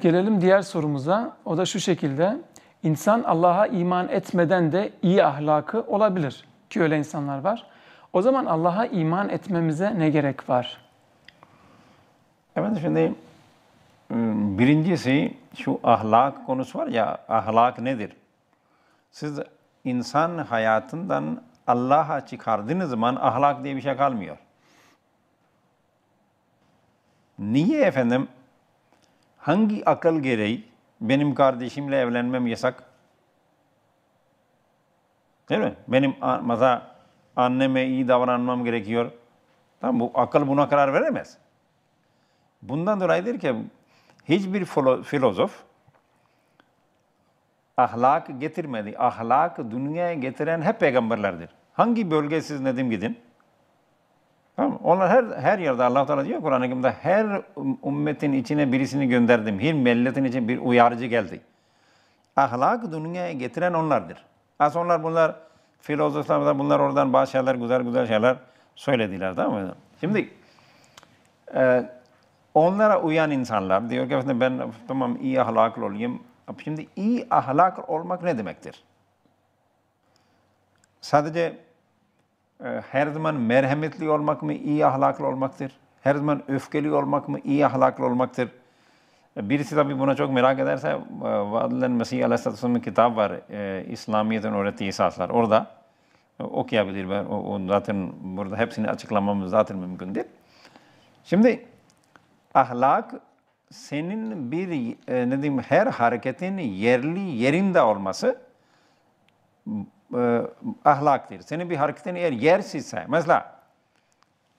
Gelelim diğer sorumuza. O da şu şekilde. İnsan Allah'a iman etmeden de iyi ahlakı olabilir ki öyle insanlar var. O zaman Allah'a iman etmemize ne gerek var? Evet şimdi ıı, birincisi şu ahlak konusu var ya ahlak nedir? Siz insan hayatından Allah'a çıkardığınız zaman ahlak diye bir şey kalmıyor. Niye efendim hangi akıl gereği benim kardeşimle evlenmem yasak? Değil mi? Benim mesela anneme iyi davranmam gerekiyor. Tamam bu akıl buna karar veremez. Bundan dolayıdır ki hiçbir filozof ahlak getirmedi. Ahlak dünyaya getiren hep peygamberlerdir. Hangi bölge Nedim gidin? Tamam Onlar her, her yerde Allah Teala diyor Kur'an-ı Kerim'de her ümmetin içine birisini gönderdim. Her milletin için bir uyarıcı geldi. Ahlak dünyaya getiren onlardır. Aslında onlar bunlar filozoflar da bunlar oradan bazı şeyler güzel güzel şeyler söylediler tamam mı? Şimdi e, onlara uyan insanlar diyor ki ben tamam iyi ahlaklı olayım. Şimdi iyi ahlak olmak ne demektir? Sadece ee, her zaman merhametli olmak mı iyi ahlaklı olmaktır? Her zaman öfkeli olmak mı iyi ahlaklı olmaktır? Ee, birisi tabii buna çok merak ederse e, Vadlen Mesih Aleyhisselatü Vesselam'ın kitap var. Ee, İslamiyet'in öğrettiği esaslar. Orada e, okuyabilir. Ben, o, o zaten burada hepsini açıklamamız zaten mümkündür. Şimdi ahlak senin bir e, ne diyeyim her hareketin yerli yerinde olması e, ahlaktır. Senin bir hareketin eğer yersizse, mesela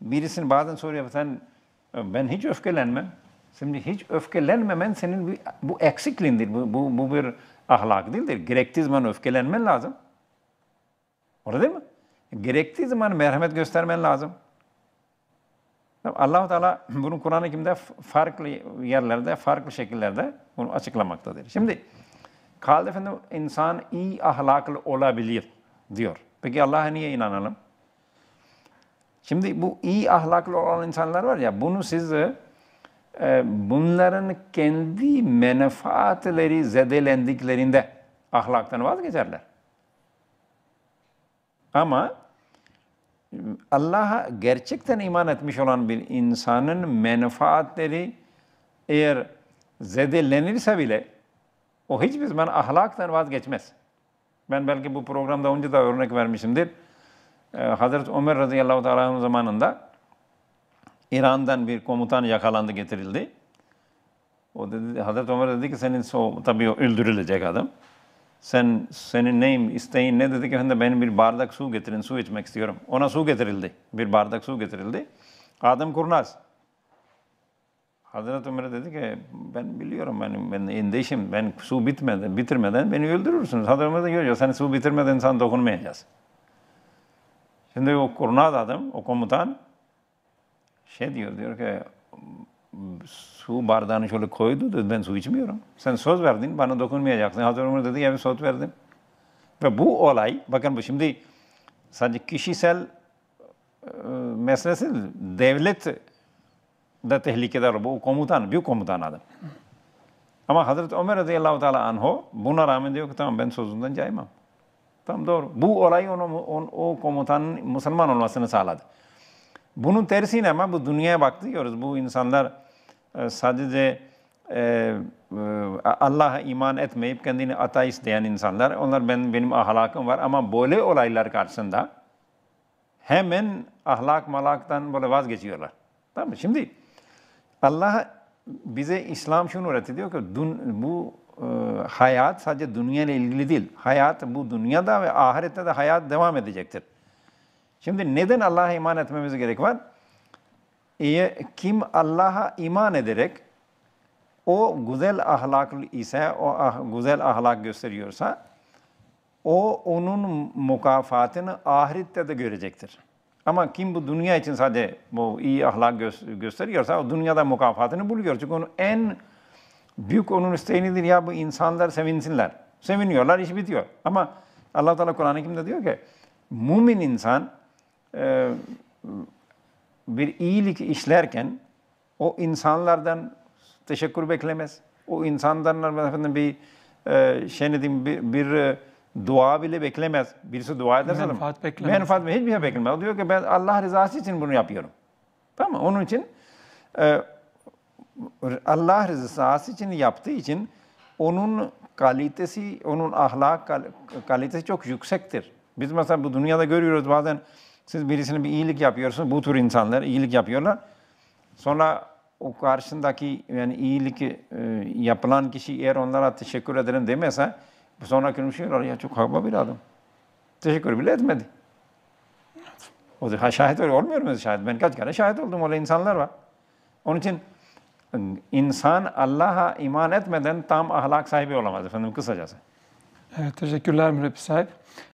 birisini bazen soruyor, sen ben hiç öfkelenmem. Şimdi hiç öfkelenmemen senin bir, bu eksikliğindir. Bu, bu, bu bir ahlak değildir. Gerektiği zaman öfkelenmen lazım. Orada değil mi? Gerektiği zaman merhamet göstermen lazım. Allah-u Teala bunu Kur'an-ı Kerim'de farklı yerlerde, farklı şekillerde bunu açıklamaktadır. Şimdi Kaldı efendim insan iyi ahlaklı olabilir diyor. Peki Allah'a niye inanalım? Şimdi bu iyi ahlaklı olan insanlar var ya bunu siz e, e, bunların kendi menfaatleri zedelendiklerinde ahlaktan vazgeçerler. Ama Allah'a gerçekten iman etmiş olan bir insanın menfaatleri eğer zedelenirse bile o hiçbir zaman ahlaktan vazgeçmez. Ben belki bu programda önce de örnek vermişimdir. Ee, Hazreti Ömer radıyallahu teala'nın zamanında İran'dan bir komutan yakalandı, getirildi. O dedi, Hazreti Ömer dedi ki senin so tabii o öldürülecek adam. Sen senin neyim, isteğin ne dedi ki efendim benim bir bardak su getirin, su içmek istiyorum. Ona su getirildi. Bir bardak su getirildi. Adam kurnaz. Hazreti Ömer dedi ki ben biliyorum benim ben endişim ben su bitmeden bitirmeden beni öldürürsünüz. Hazreti Ömer de diyor sen su bitirmeden sen dokunmayacağız. Şimdi o kurnaz adam, o komutan şey diyor diyor ki su bardağını şöyle koydu dedi ben su içmiyorum. Sen söz verdin bana dokunmayacaksın. Hazreti Ömer dedi ya bir söz verdim. Ve bu olay bakın bu şimdi sadece kişisel e, meselesi devlet da tehlikedar bu komutan, büyük komutan adam. Ama Hazreti Ömer radıyallahu teala anho buna rağmen diyor ki tamam ben sözünden caymam. Tamam doğru. Bu olay onu, on, o komutan Müslüman olmasını sağladı. Bunun tersine ama bu dünyaya bakıyoruz. Bu insanlar e, sadece e, e, Allah'a iman etmeyip kendini ateist diyen insanlar. Onlar ben benim ahlakım var ama böyle olaylar karşısında hemen ahlak malaktan böyle vazgeçiyorlar. Tamam mı? Şimdi Allah bize İslam şunu öğretti diyor ki bu e, hayat sadece dünya ile ilgili değil. Hayat bu dünyada ve ahirette de hayat devam edecektir. Şimdi neden Allah'a iman etmemiz gerek var? E, kim Allah'a iman ederek o güzel ahlaklı ise, o ah, güzel ahlak gösteriyorsa, o onun mukafatını ahirette de görecektir. Ama kim bu dünya için sadece bu iyi ahlak gö- gösteriyorsa o dünyada mukafatını buluyor. Çünkü onun en büyük onun isteğidir ya bu insanlar sevinsinler. Seviniyorlar, iş bitiyor. Ama Allah Teala Kur'an-ı Kerim'de diyor ki mümin insan e, bir iyilik işlerken o insanlardan teşekkür beklemez. O insanlardan efendim bir e, şey ne diyeyim, bir, bir e, dua bile beklemez. Birisi dua ederse menfaat beklemez. Menfaat hiçbir şey beklemez. O diyor ki ben Allah rızası için bunu yapıyorum. Tamam mı? Onun için e, Allah rızası için yaptığı için onun kalitesi, onun ahlak kalitesi çok yüksektir. Biz mesela bu dünyada görüyoruz bazen siz birisine bir iyilik yapıyorsunuz. Bu tür insanlar iyilik yapıyorlar. Sonra o karşındaki yani iyilik e, yapılan kişi eğer onlara teşekkür ederim demese Sonra konuşuyorlar şey ya çok haklı bir adam. Teşekkür bile etmedi. O da şahit öyle olmuyor mu şahit? Ben kaç kere şahit oldum öyle insanlar var. Onun için ıı, insan Allah'a iman etmeden tam ahlak sahibi olamaz efendim kısacası. Evet, teşekkürler mürebbi sahip.